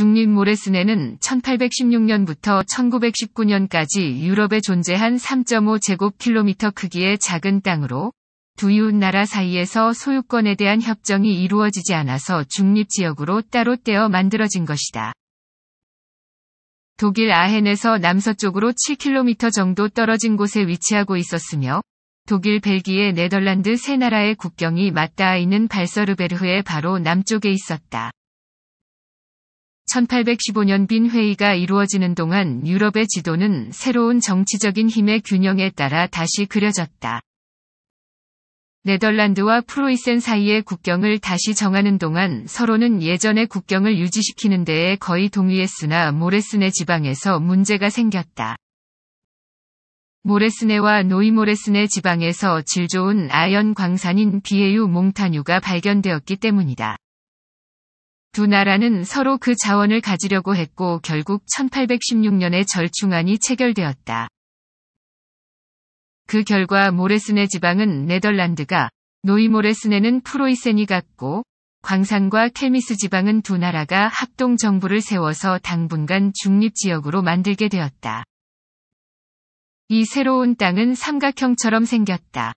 중립모레스네는 1816년부터 1919년까지 유럽에 존재한 3.5제곱킬로미터 크기의 작은 땅으로 두 이웃나라 사이에서 소유권에 대한 협정이 이루어지지 않아서 중립지역으로 따로 떼어 만들어진 것이다. 독일 아헨에서 남서쪽으로 7km 정도 떨어진 곳에 위치하고 있었으며 독일, 벨기에, 네덜란드 세 나라의 국경이 맞닿아 있는 발서르베르흐의 바로 남쪽에 있었다. 1815년 빈 회의가 이루어지는 동안 유럽의 지도는 새로운 정치적인 힘의 균형에 따라 다시 그려졌다. 네덜란드와 프로이센 사이의 국경을 다시 정하는 동안 서로는 예전의 국경을 유지시키는 데에 거의 동의했으나 모레스네 지방에서 문제가 생겼다. 모레스네와 노이모레스네 지방에서 질 좋은 아연 광산인 비에유 몽타뉴가 발견되었기 때문이다. 두 나라는 서로 그 자원을 가지려고 했고 결국 1816년에 절충안이 체결되었다. 그 결과 모레스네 지방은 네덜란드가 노이모레스네는 프로이센이 같고 광산과 켈미스 지방은 두 나라가 합동 정부를 세워서 당분간 중립 지역으로 만들게 되었다. 이 새로운 땅은 삼각형처럼 생겼다.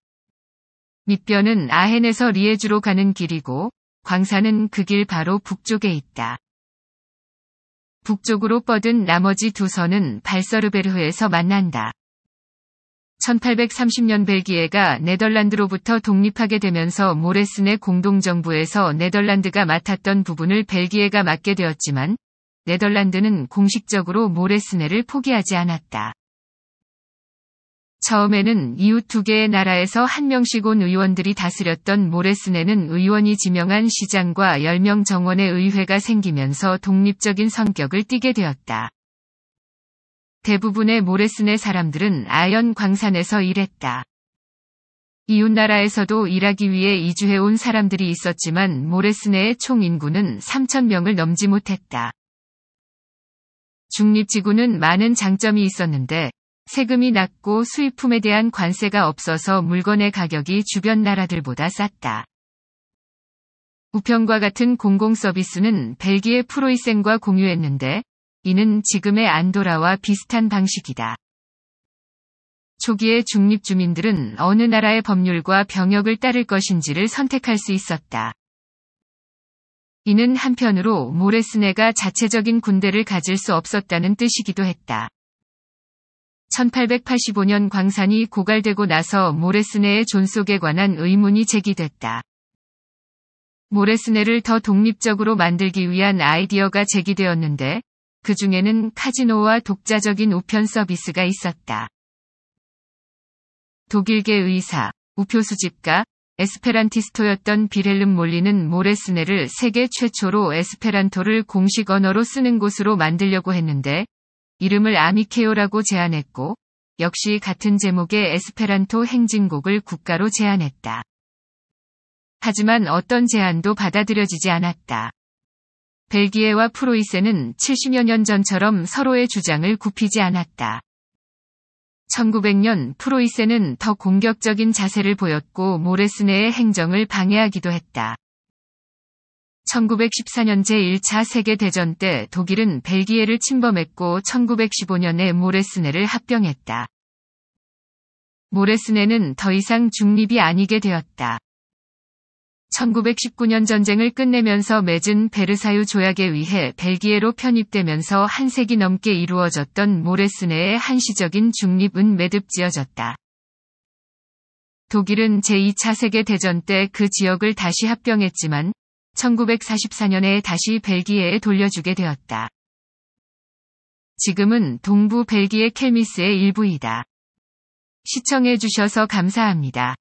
밑변은 아헨에서 리에주로 가는 길이고 광산은 그 길 바로 북쪽에 있다. 북쪽으로 뻗은 나머지 두 선은 발서르베르에서 만난다. 1830년 벨기에가 네덜란드로부터 독립하게 되면서 모레슨의 공동정부에서 네덜란드가 맡았던 부분을 벨기에가 맡게 되었지만 네덜란드는 공식적으로 모레스네를 포기하지 않았다. 처음에는 이웃 두 개의 나라에서 한 명씩 온 의원들이 다스렸던 모레슨에는 의원이 지명한 시장과 10명 정원의 의회가 생기면서 독립적인 성격을 띠게 되었다. 대부분의 모레슨의 사람들은 아연 광산에서 일했다. 이웃나라에서도 일하기 위해 이주해온 사람들이 있었지만 모레슨의 총 인구는 3,000명을 넘지 못했다. 중립지구는 많은 장점이 있었는데 세금이 낮고 수입품에 대한 관세가 없어서 물건의 가격이 주변 나라들보다 쌌다. 우편과 같은 공공 서비스는 벨기에 프로이센과 공유했는데 이는 지금의 안도라와 비슷한 방식이다. 초기에 중립 주민들은 어느 나라의 법률과 병역을 따를 것인지를 선택할 수 있었다. 이는 한편으로 모레스네가 자체적인 군대를 가질 수 없었다는 뜻이기도 했다. 1885년 광산이 고갈되고 나서 모레스네의 존속에 관한 의문이 제기됐다. 모레스네를 더 독립적으로 만들기 위한 아이디어가 제기되었는데 그 중에는 카지노와 독자적인 우편 서비스가 있었다. 독일계 의사, 우표수집가, 에스페란티스토였던 비렐름 몰리는 모레스네를 세계 최초로 에스페란토를 공식 언어로 쓰는 곳으로 만들려고 했는데 이름을 아미케오라고 제안했고 역시 같은 제목의 에스페란토 행진곡을 국가로 제안했다. 하지만 어떤 제안도 받아들여지지 않았다. 벨기에와 프로이센은 70여 년 전처럼 서로의 주장을 굽히지 않았다. 1900년 프로이센은 더 공격적인 자세를 보였고 모레스네의 행정을 방해하기도 했다. 1914년 제1차 세계대전 때 독일은 벨기에를 침범했고 1915년에 모레스네를 합병했다. 모레스네는 더 이상 중립이 아니게 되었다. 1919년 전쟁을 끝내면서 맺은 베르사유 조약에 의해 벨기에로 편입되면서 한 세기 넘게 이루어졌던 모레스네의 한시적인 중립은 매듭지어졌다. 독일은 제2차 세계대전 때 그 지역을 다시 합병했지만 1944년에 다시 벨기에에 돌려주게 되었다. 지금은 동부 벨기에 켈미스의 일부이다. 시청해주셔서 감사합니다.